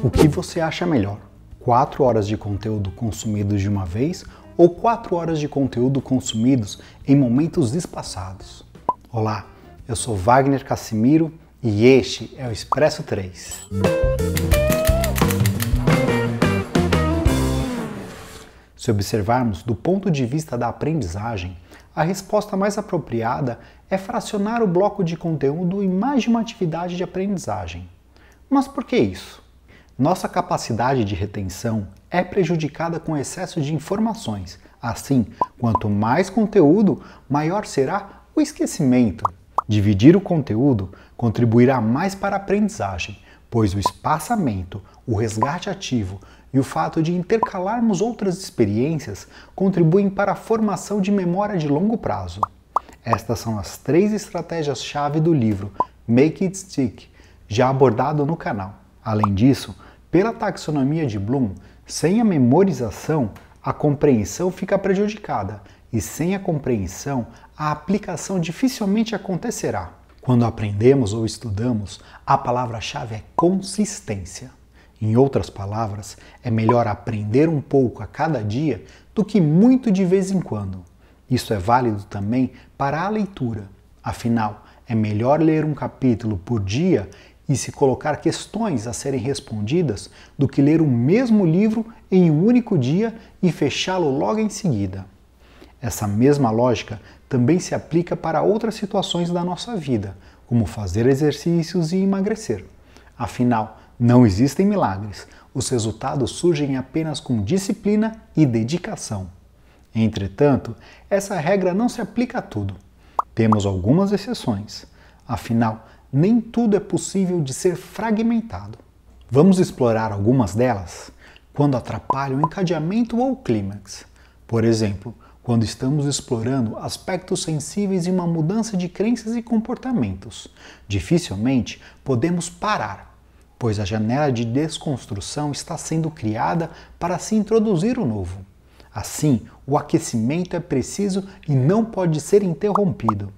O que você acha melhor? 4 horas de conteúdo consumidos de uma vez ou 4 horas de conteúdo consumidos em momentos espaçados? Olá, eu sou Wagner Cassimiro e este é o Expresso 3. Se observarmos do ponto de vista da aprendizagem, a resposta mais apropriada é fracionar o bloco de conteúdo em mais de uma atividade de aprendizagem. Mas por que isso? Nossa capacidade de retenção é prejudicada com excesso de informações. Assim, quanto mais conteúdo, maior será o esquecimento. Dividir o conteúdo contribuirá mais para a aprendizagem, pois o espaçamento, o resgate ativo e o fato de intercalarmos outras experiências contribuem para a formação de memória de longo prazo. Estas são as três estratégias-chave do livro Make It Stick, já abordado no canal. Além disso, pela taxonomia de Bloom, sem a memorização, a compreensão fica prejudicada, e sem a compreensão, a aplicação dificilmente acontecerá. Quando aprendemos ou estudamos, a palavra-chave é consistência. Em outras palavras, é melhor aprender um pouco a cada dia do que muito de vez em quando. Isso é válido também para a leitura. Afinal, é melhor ler um capítulo por dia e se colocar questões a serem respondidas do que ler o mesmo livro em um único dia e fechá-lo logo em seguida. Essa mesma lógica também se aplica para outras situações da nossa vida, como fazer exercícios e emagrecer. Afinal, não existem milagres, os resultados surgem apenas com disciplina e dedicação. Entretanto, essa regra não se aplica a tudo. Temos algumas exceções. Afinal, nem tudo é possível de ser fragmentado. Vamos explorar algumas delas quando atrapalha o encadeamento ou o clímax. Por exemplo, quando estamos explorando aspectos sensíveis em uma mudança de crenças e comportamentos. Dificilmente podemos parar, pois a janela de desconstrução está sendo criada para se introduzir o novo. Assim, o aquecimento é preciso e não pode ser interrompido.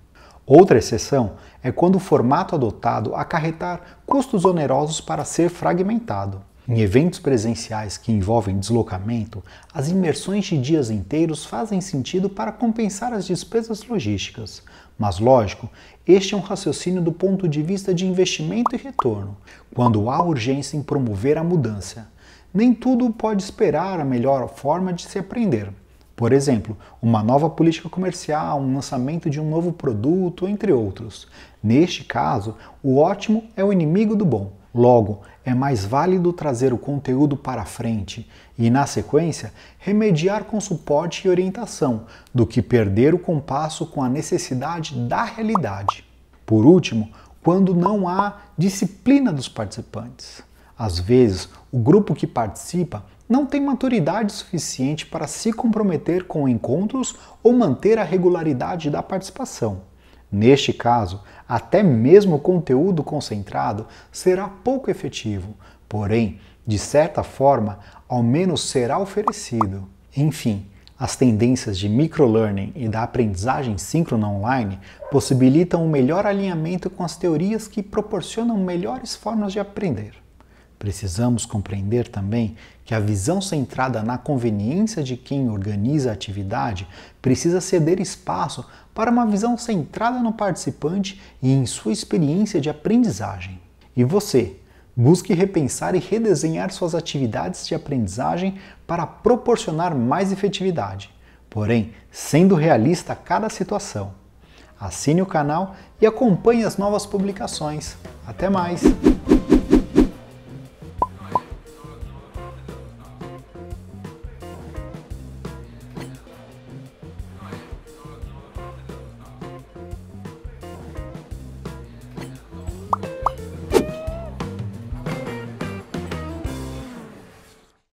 Outra exceção é quando o formato adotado acarretar custos onerosos para ser fragmentado. Em eventos presenciais que envolvem deslocamento, as imersões de dias inteiros fazem sentido para compensar as despesas logísticas. Mas, lógico, este é um raciocínio do ponto de vista de investimento e retorno, quando há urgência em promover a mudança. Nem tudo pode esperar a melhor forma de se aprender. Por exemplo, uma nova política comercial, um lançamento de um novo produto, entre outros. Neste caso, o ótimo é o inimigo do bom. Logo, é mais válido trazer o conteúdo para frente e, na sequência, remediar com suporte e orientação, do que perder o compasso com a necessidade da realidade. Por último, quando não há disciplina dos participantes. Às vezes, o grupo que participa não tem maturidade suficiente para se comprometer com encontros ou manter a regularidade da participação. Neste caso, até mesmo o conteúdo concentrado será pouco efetivo, porém, de certa forma, ao menos será oferecido. Enfim, as tendências de microlearning e da aprendizagem síncrona online possibilitam um melhor alinhamento com as teorias que proporcionam melhores formas de aprender. Precisamos compreender também que a visão centrada na conveniência de quem organiza a atividade precisa ceder espaço para uma visão centrada no participante e em sua experiência de aprendizagem. E você, busque repensar e redesenhar suas atividades de aprendizagem para proporcionar mais efetividade, porém, sendo realista a cada situação. Assine o canal e acompanhe as novas publicações. Até mais!